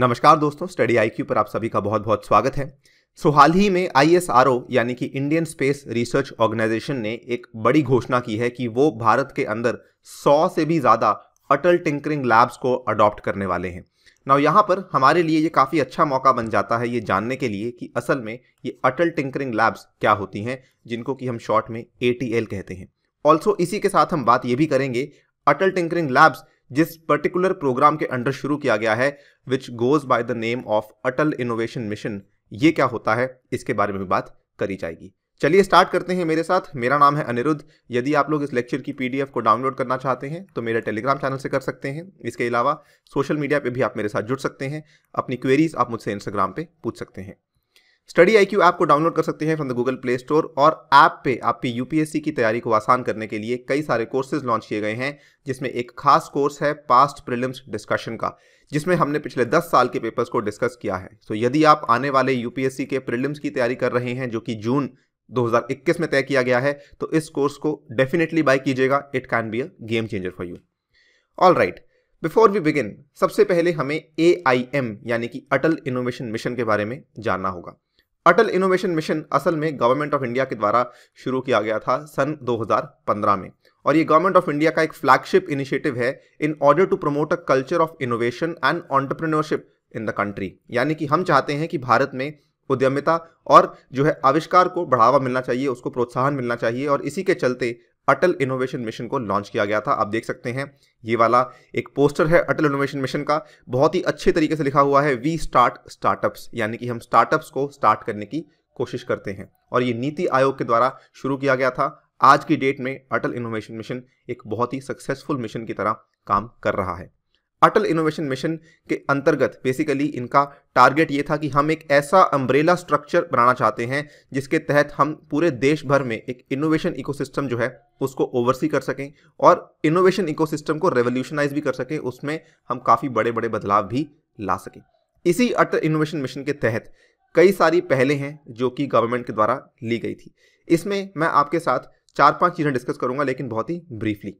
नमस्कार दोस्तों study IQ पर आप सभी का बहुत बहुत स्वागत है सो हाल ही में आईएसआरओ यानी कि इंडियन स्पेस रिसर्च ऑर्गेनाइजेशन ने एक बड़ी घोषणा की है कि वो भारत के अंदर 100 से भी ज़्यादा अटल टिंकरिंग लैब्स को अडॉप्ट करने वाले हैं नाउ यहाँ पर हमारे लिए ये काफ़ी अच्छा मौका बन जाता है ये जानने के लिए कि असल में ये अटल टिंकरिंग लैब्स क्या होती हैं जिनको कि हम शॉर्ट में ए कहते हैं ऑल्सो इसी के साथ हम बात ये भी करेंगे अटल टिंकरिंग लैब्स जिस पर्टिकुलर प्रोग्राम के अंडर शुरू किया गया है which goes by the name of Atal innovation mission ये क्या होता है इसके बारे में भी बात करी जाएगी चलिए स्टार्ट करते हैं मेरे साथ मेरा नाम है अनिरुद्ध यदि आप लोग इस लेक्चर की पीडीएफ को डाउनलोड करना चाहते हैं तो मेरे टेलीग्राम चैनल से कर सकते हैं इसके अलावा सोशल मीडिया पे भी आप मेरे साथ जुड़ सकते हैं अपनी क्वेरीज आप मुझसे इंस्टाग्राम पे पूछ सकते हैं स्टडी आई आपको डाउनलोड कर सकते हैं from the Google Play Store और ऐप पे आपकी यूपीएससी की तैयारी को आसान करने के लिए कई सारे कोर्सेज लॉन्च किए गए हैं जिसमें एक खास कोर्स है पास्ट प्रिलिम्स डिस्कशन का जिसमें हमने पिछले 10 साल के पेपर्स को डिस्कस किया है तो यदि आप आने वाले यूपीएससी के प्रिलिम्स की तैयारी कर रहे हैं जो कि जून 2021 में तय किया गया है तो इस कोर्स को डेफिनेटली बाय कीजिएगा it can be a game changer for you all right before we begin सबसे पहले हमें ए यानी कि अटल इनोवेशन मिशन के बारे में जानना होगा अटल इनोवेशन मिशन असल में गवर्नमेंट ऑफ इंडिया के द्वारा शुरू किया गया था सन 2015 में और ये गवर्नमेंट ऑफ इंडिया का एक फ्लैगशिप इनिशिएटिव है in order to promote a culture of innovation and entrepreneurship in the country यानी कि हम चाहते हैं कि भारत में उद्यमिता और जो है आविष्कार को बढ़ावा मिलना चाहिए उसको प्रोत्साहन मिलना चाहिए और इसी के चलते अटल इनोवेशन मिशन को लॉन्च किया गया था आप देख सकते हैं ये वाला एक पोस्टर है अटल इनोवेशन मिशन का बहुत ही अच्छे तरीके से लिखा हुआ है वी स्टार्ट स्टार्टअप्स यानी कि हम स्टार्टअप्स को स्टार्ट करने की कोशिश करते हैं और ये नीति आयोग के द्वारा शुरू किया गया था आज की डेट में अटल इनोवेशन मिशन एक बहुत ही सक्सेसफुल मिशन की तरह काम कर रहा है अटल इनोवेशन मिशन के अंतर्गत बेसिकली इनका टारगेट ये था कि हम एक ऐसा अम्ब्रेला स्ट्रक्चर बनाना चाहते हैं जिसके तहत हम पूरे देश भर में एक इनोवेशन इकोसिस्टम जो है उसको ओवरसी कर सकें और इनोवेशन इकोसिस्टम को रेवोल्यूशनाइज भी कर सकें उसमें हम काफ़ी बड़े बड़े बदलाव भी ला सकें इसी अटल इनोवेशन मिशन के तहत कई सारी पहले हैं जो कि गवर्नमेंट के द्वारा ली गई थी इसमें मैं आपके साथ चार पांच चीज़ें डिस्कस करूंगा लेकिन बहुत ही ब्रीफली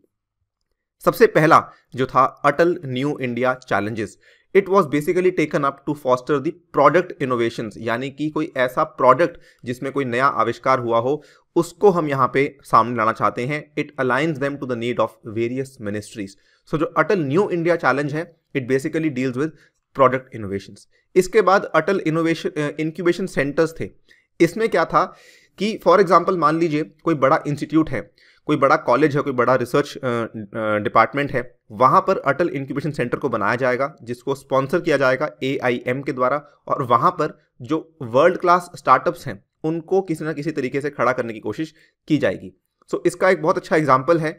सबसे पहला जो था Atal new India challenges it was basically taken up to foster the product innovation यानी कि कोई ऐसा प्रोडक्ट जिसमें कोई नया आविष्कार हुआ हो उसको हम यहाँ पे सामने लाना चाहते हैं it aligns them to the need of various ministries so जो अटल न्यू इंडिया चैलेंज है it basically deals with product innovation इसके बाद अटल इनोवेशन इंक्यूबेशन सेंटर्स थे इसमें क्या था कि फॉर एग्जाम्पल मान लीजिए कोई बड़ा इंस्टीट्यूट है कोई बड़ा कॉलेज है कोई बड़ा रिसर्च डिपार्टमेंट है वहाँ पर अटल इंक्यूबेशन सेंटर को बनाया जाएगा जिसको स्पॉन्सर किया जाएगा ए के द्वारा और वहाँ पर जो वर्ल्ड क्लास स्टार्टअप्स हैं उनको किसी ना किसी तरीके से खड़ा करने की कोशिश की जाएगी सो so, इसका एक बहुत अच्छा एग्जाम्पल है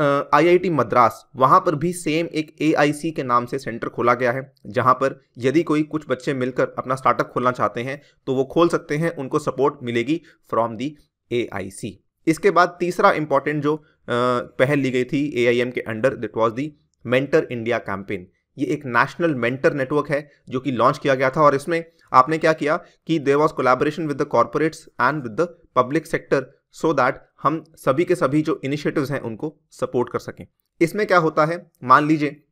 आईआईटी मद्रास वहाँ पर भी सेम एक एआईसी के नाम से सेंटर खोला गया है जहाँ पर यदि कोई कुछ बच्चे मिलकर अपना स्टार्टअप खोलना चाहते हैं तो वो खोल सकते हैं उनको सपोर्ट मिलेगी फ्रॉम दी एआईसी इसके बाद तीसरा इंपॉर्टेंट जो पहल ली गई थी ए के under that was the mentor India campaign ये एक नेशनल मेंटर नेटवर्क है जो कि लॉन्च किया गया था और इसमें आपने क्या किया कि there was collaboration with the corporates and with the public sector so that हम सभी के सभी जो इनिशिएटिव्स हैं उनको सपोर्ट कर सकें इसमें क्या होता है मान लीजिए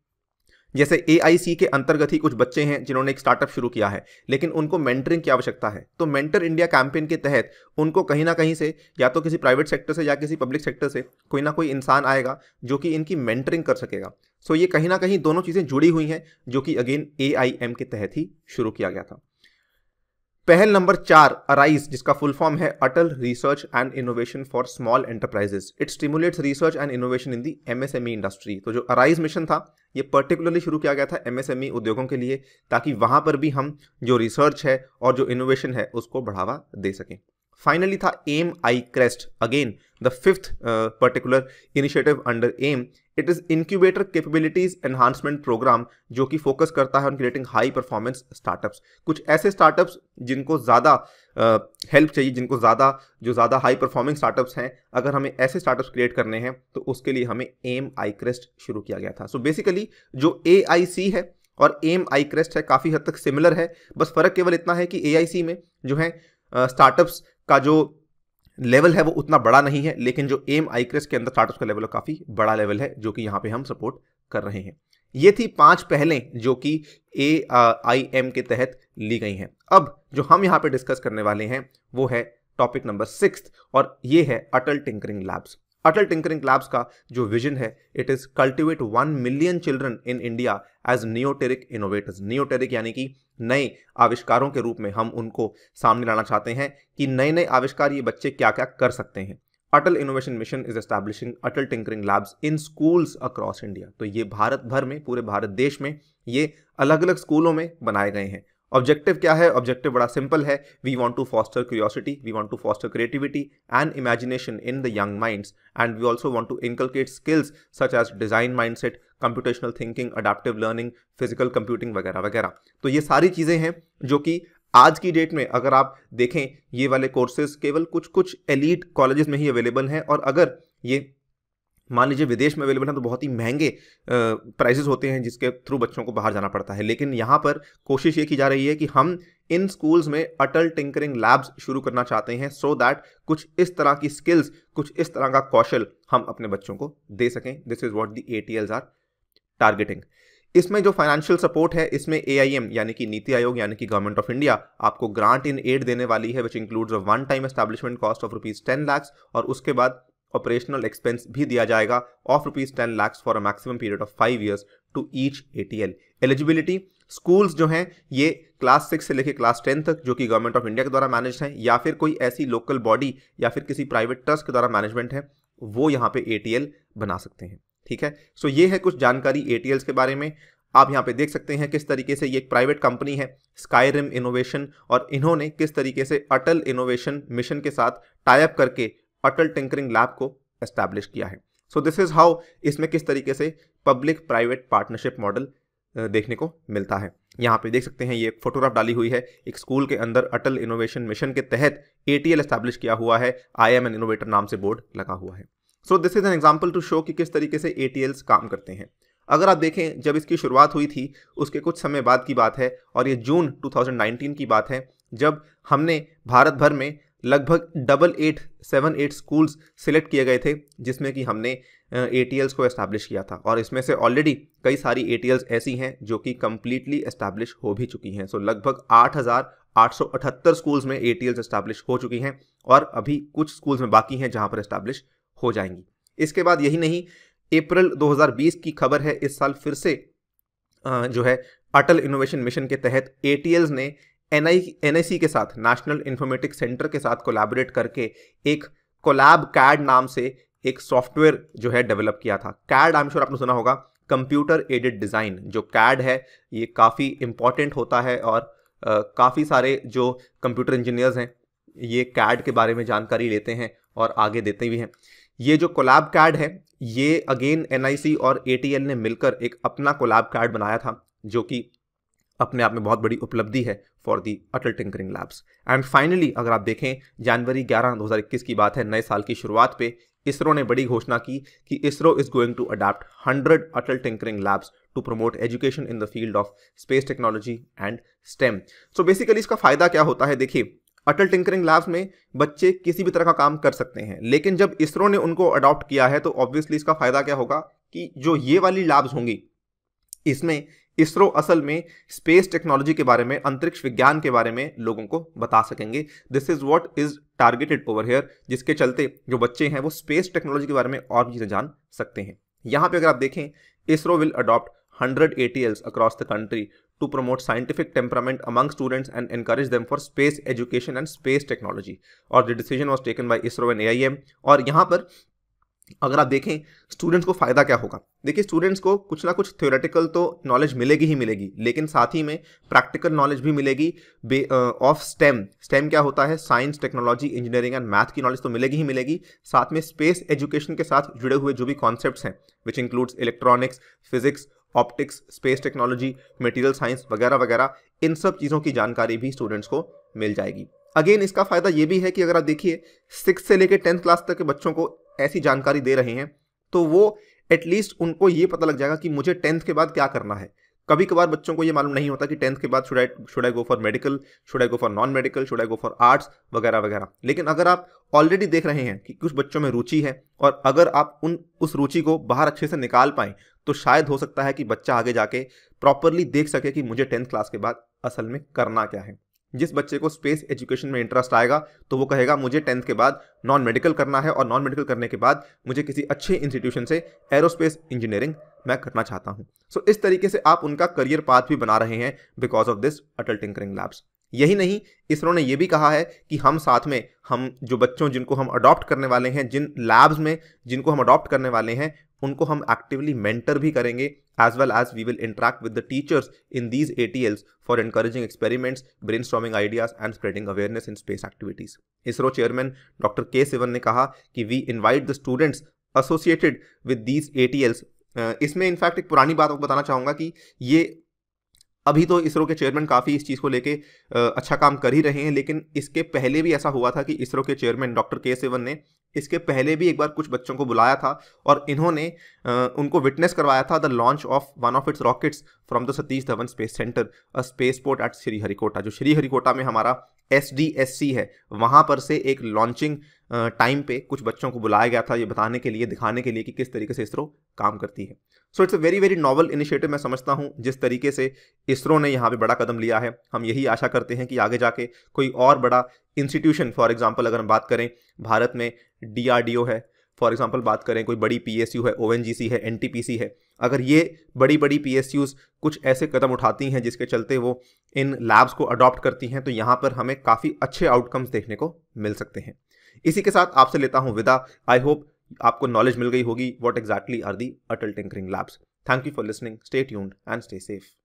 जैसे ए के अंतर्गत ही कुछ बच्चे हैं जिन्होंने एक स्टार्टअप शुरू किया है लेकिन उनको मेंटरिंग की आवश्यकता है तो मेंटर इंडिया कैंपेन के तहत उनको कहीं ना कहीं से या तो किसी प्राइवेट सेक्टर से या किसी पब्लिक सेक्टर से कोई ना कोई इंसान आएगा जो कि इनकी मेंटरिंग कर सकेगा सो ये कहीं ना कहीं दोनों चीज़ें जुड़ी हुई हैं जो कि अगेन ए के तहत ही शुरू किया गया था पहल नंबर चार अराइज जिसका फुल फॉर्म है Atal research and innovation for small enterprises it stimulates research and innovation in the MSME industry तो जो अराइज मिशन था ये पर्टिकुलरली शुरू किया गया था एमएसएमई e उद्योगों के लिए ताकि वहां पर भी हम जो रिसर्च है और जो इनोवेशन है उसको बढ़ावा दे सकें फाइनली था M I crest again the fifth particular initiative under M it is incubator capabilities enhancement program जो कि फोकस करता है on creating high performance startups कुछ ऐसे स्टार्टअप्स जिनको ज़्यादा हेल्प uh, चाहिए जिनको ज़्यादा जो ज़्यादा हाई परफॉर्मिंग स्टार्टअप्स हैं अगर हमें ऐसे स्टार्टअप्स क्रिएट करने हैं तो उसके लिए हमें एम आई क्रेस्ट शुरू किया गया था सो so बेसिकली जो ए आई सी है और एम आई क्रेस्ट है काफ़ी हद तक सिमिलर है बस फ़र्क केवल इतना है कि ए आई सी में जो है स्टार्टअप्स uh, का जो लेवल है वो उतना बड़ा नहीं है लेकिन जो एम आईक्रेस के अंदर स्टार्टअप का लेवल काफ़ी बड़ा लेवल है जो कि यहाँ पे हम सपोर्ट कर रहे हैं ये थी पांच पहले जो कि ए आई एम के तहत ली गई हैं अब जो हम यहाँ पे डिस्कस करने वाले हैं वो है टॉपिक नंबर सिक्स और ये है Atal tinkering labs Atal tinkering labs का जो विजन है it is cultivate one million children in India as neoteric innovators neoteric यानी कि नए आविष्कारों के रूप में हम उनको सामने लाना चाहते हैं कि नए नए आविष्कार ये बच्चे क्या क्या कर सकते हैं Atal innovation mission is establishing Atal tinkering labs in schools across India तो ये भारत भर में पूरे भारत देश में ये अलग अलग स्कूलों में बनाए गए हैं ऑब्जेक्टिव क्या है ऑब्जेक्टिव बड़ा सिंपल है we want to foster curiosity we want to foster creativity and imagination in the young minds and we also want to inculcate skills such as design mindset computational thinking adaptive learning physical computing वगैरह वगैरह तो ये सारी चीज़ें हैं जो कि आज की डेट में अगर आप देखें ये वाले कोर्सेज केवल कुछ कुछ एलिट कॉलेजेस में ही अवेलेबल हैं और अगर ये मान लीजिए विदेश में अवेलेबल हैं तो बहुत ही महंगे प्राइसेस होते हैं जिसके थ्रू बच्चों को बाहर जाना पड़ता है लेकिन यहाँ पर कोशिश ये की जा रही है कि हम इन स्कूल्स में अटल टिंकरिंग लैब्स शुरू करना चाहते हैं सो so दैट कुछ इस तरह की स्किल्स कुछ इस तरह का कौशल हम अपने बच्चों को दे सकें this is what the A T R targeting इसमें जो फाइनेंशियल सपोर्ट है इसमें ए यानी कि नीति आयोग यानी कि गवर्नमेंट ऑफ इंडिया आपको ग्रांट इन एड देने वाली है which includes a one time establishment cost of rupees ten lakhs और उसके बाद ऑपरेशनल एक्सपेंस भी दिया जाएगा of rupees ten lakhs for a maximum period of five years to each ATL eligibility schools जो हैं ये क्लास सिक्स से लेकर क्लास टेन तक जो कि गवर्नमेंट ऑफ इंडिया के द्वारा मैनेज हैं या फिर कोई ऐसी लोकल बॉडी या फिर किसी प्राइवेट ट्रस्ट के द्वारा मैनेजमेंट है वो यहाँ पे ए बना सकते हैं ठीक है सो so, ये है कुछ जानकारी ए के बारे में आप यहाँ पे देख सकते हैं किस तरीके से ये एक प्राइवेट कंपनी है रिम इनोवेशन और इन्होंने किस तरीके से अटल इनोवेशन मिशन के साथ टाइप करके अटल टिंकरिंग लैब को एस्टैब्लिश किया है सो दिस इज़ हाउ इसमें किस तरीके से पब्लिक प्राइवेट पार्टनरशिप मॉडल देखने को मिलता है यहाँ पे देख सकते हैं ये एक फोटोग्राफ डाली हुई है एक स्कूल के अंदर अटल इनोवेशन मिशन के तहत ए टी एस्टैब्लिश किया हुआ है आई एम एन इनोवेटर नाम से बोर्ड लगा हुआ है so this is an example to show कि किस तरीके से ए काम करते हैं अगर आप देखें जब इसकी शुरुआत हुई थी उसके कुछ समय बाद की बात है और ये जून 2019 की बात है जब हमने भारत भर में लगभग double eight seven eight schools select किए गए थे जिसमें कि हमने ए को एस्टैब्लिश किया था और इसमें से ऑलरेडी कई सारी ए ऐसी हैं जो कि कम्प्लीटली एस्टैब्लिश हो भी चुकी हैं सो so, लगभग आठ हज़ार अठहत्तर स्कूल्स में ए एस्टैब्लिश हो चुकी हैं और अभी कुछ स्कूल्स में बाकी हैं जहां पर इस्टेब्लिश हो जाएंगी इसके बाद यही नहीं अप्रैल 2020 की खबर है इस साल फिर से जो है अटल इनोवेशन मिशन के तहत ए ने एन आई के साथ नेशनल इन्फॉर्मेटिक्स सेंटर के साथ कोलैबोरेट करके एक कोलैब कैड नाम से एक सॉफ्टवेयर जो है डेवलप किया था कैड आई एम श्योर आपने सुना होगा कंप्यूटर एडेड डिज़ाइन जो कैड है ये काफ़ी इंपॉर्टेंट होता है और काफ़ी सारे जो कंप्यूटर इंजीनियर्स हैं ये कैड के बारे में जानकारी लेते हैं और आगे देते भी हैं ये जो कोलाब कैड है ये अगेन एन और ए ने मिलकर एक अपना कोलाब कैड बनाया था जो कि अपने आप में बहुत बड़ी उपलब्धि है for the Atal tinkering labs and finally अगर आप देखें जनवरी 11 2021 की बात है नए साल की शुरुआत पे इसरो ने बड़ी घोषणा की कि ISRO is going to adapt hundred Atal tinkering labs to promote education in the field of space technology and STEM so basically इसका फायदा क्या होता है देखिए अटल टिंकरिंग लैब्स में बच्चे किसी भी तरह का काम कर सकते हैं लेकिन जब इसरो ने उनको अडॉप्ट किया है तो ऑब्वियसली इसका फायदा क्या होगा कि जो ये वाली लैब्स होंगी इसमें इसरो असल में स्पेस टेक्नोलॉजी के बारे में अंतरिक्ष विज्ञान के बारे में लोगों को बता सकेंगे this is what is targeted over here जिसके चलते जो बच्चे हैं वो स्पेस टेक्नोलॉजी के बारे में और भी जान सकते हैं यहां पर अगर आप देखें ISRO will adopt hundred A T Ls across the country to promote scientific temperament among students and encourage them for space education and space technology और the decision was taken by ISRO and A I M और यहाँ पर अगर आप देखें students को फ़ायदा क्या होगा देखिए स्टूडेंट्स को कुछ ना कुछ थ्योरेटिकल तो नॉलेज मिलेगी ही मिलेगी लेकिन साथ ही में प्रैक्टिकल नॉलेज भी मिलेगी ऑफ स्टेम स्टेम क्या होता है science technology engineering and math की नॉलेज तो मिलेगी ही मिलेगी साथ में स्पेस एजुकेशन के साथ जुड़े हुए जो भी कॉन्सेप्ट हैं which includes electronics physics optics space technology material science वगैरह वगैरह इन सब चीज़ों की जानकारी भी स्टूडेंट्स को मिल जाएगी अगेन इसका फ़ायदा ये भी है कि अगर आप देखिए सिक्स से लेकर टेंथ क्लास तक के बच्चों को ऐसी जानकारी दे रहे हैं तो वो एटलीस्ट उनको ये पता लग जाएगा कि मुझे टेंथ के बाद क्या करना है कभी कभार बच्चों को ये मालूम नहीं होता कि टेंथ के बाद should I should I go for medical should I go for non medical should I go for arts वगैरह वगैरह लेकिन अगर आप ऑलरेडी देख रहे हैं कि कुछ बच्चों में रुचि है और अगर आप उन उस रुचि को बाहर अच्छे से निकाल पाएं तो शायद हो सकता है कि बच्चा आगे जाके प्रॉपरली देख सके कि मुझे टेंथ क्लास के बाद असल में करना क्या है जिस बच्चे को स्पेस एजुकेशन में इंटरेस्ट आएगा तो वो कहेगा मुझे टेंथ के बाद नॉन मेडिकल करना है और नॉन मेडिकल करने के बाद मुझे किसी अच्छे इंस्टीट्यूशन से एरोस्पेस इंजीनियरिंग मैं करना चाहता हूँ सो so, इस तरीके से आप उनका करियर पाथ भी बना रहे हैं because of this Atal tinkering labs यही नहीं इसरो ने यह भी कहा है कि हम साथ में हम जो बच्चों जिनको हम अडॉप्ट करने वाले हैं जिन लैब्स में जिनको हम अडॉप्ट करने वाले हैं उनको हम एक्टिवली मेंटर भी करेंगे as well as we will interact with the teachers in these A T Ls for encouraging experiments brainstorming ideas and spreading awareness in space activities ISRO chairman doctor K Sivan ने कहा कि we invite the students associated with these A T Ls इसमें in fact एक पुरानी बात आपको बताना चाहूँगा कि ये अभी तो इसरो के चेयरमैन काफ़ी इस चीज़ को लेके अच्छा काम कर ही रहे हैं लेकिन इसके पहले भी ऐसा हुआ था कि इसरो के चेयरमैन डॉक्टर के सेवन ने इसके पहले भी एक बार कुछ बच्चों को बुलाया था और इन्होंने उनको विटनेस करवाया था the launch of one of its rockets from the Satish Dhawan space centre a spaceport at Sriharikota जो श्रीहरिकोटा में हमारा एस डी एस सी है वहाँ पर से एक लॉन्चिंग टाइम पे कुछ बच्चों को बुलाया गया था ये बताने के लिए दिखाने के लिए कि किस तरीके से इसरो काम करती है so it's a very very novel initiative मैं समझता हूँ जिस तरीके से इसरो ने यहाँ पे बड़ा कदम लिया है हम यही आशा करते हैं कि आगे जाके कोई और बड़ा इंस्टीट्यूशन फॉर एग्जाम्पल अगर हम बात करें भारत में डी है फॉर एग्जाम्पल बात करें कोई बड़ी पी है ओ है एन है अगर ये बड़ी बड़ी पी कुछ ऐसे कदम उठाती हैं जिसके चलते वो इन लैब्स को अडॉप्ट करती हैं तो यहाँ पर हमें काफ़ी अच्छे आउटकम्स देखने को मिल सकते हैं इसी के साथ आपसे लेता हूँ विदा आई होप आपको नॉलेज मिल गई होगी what exactly are the Atal tinkering labs thank you for listening stay tuned and stay safe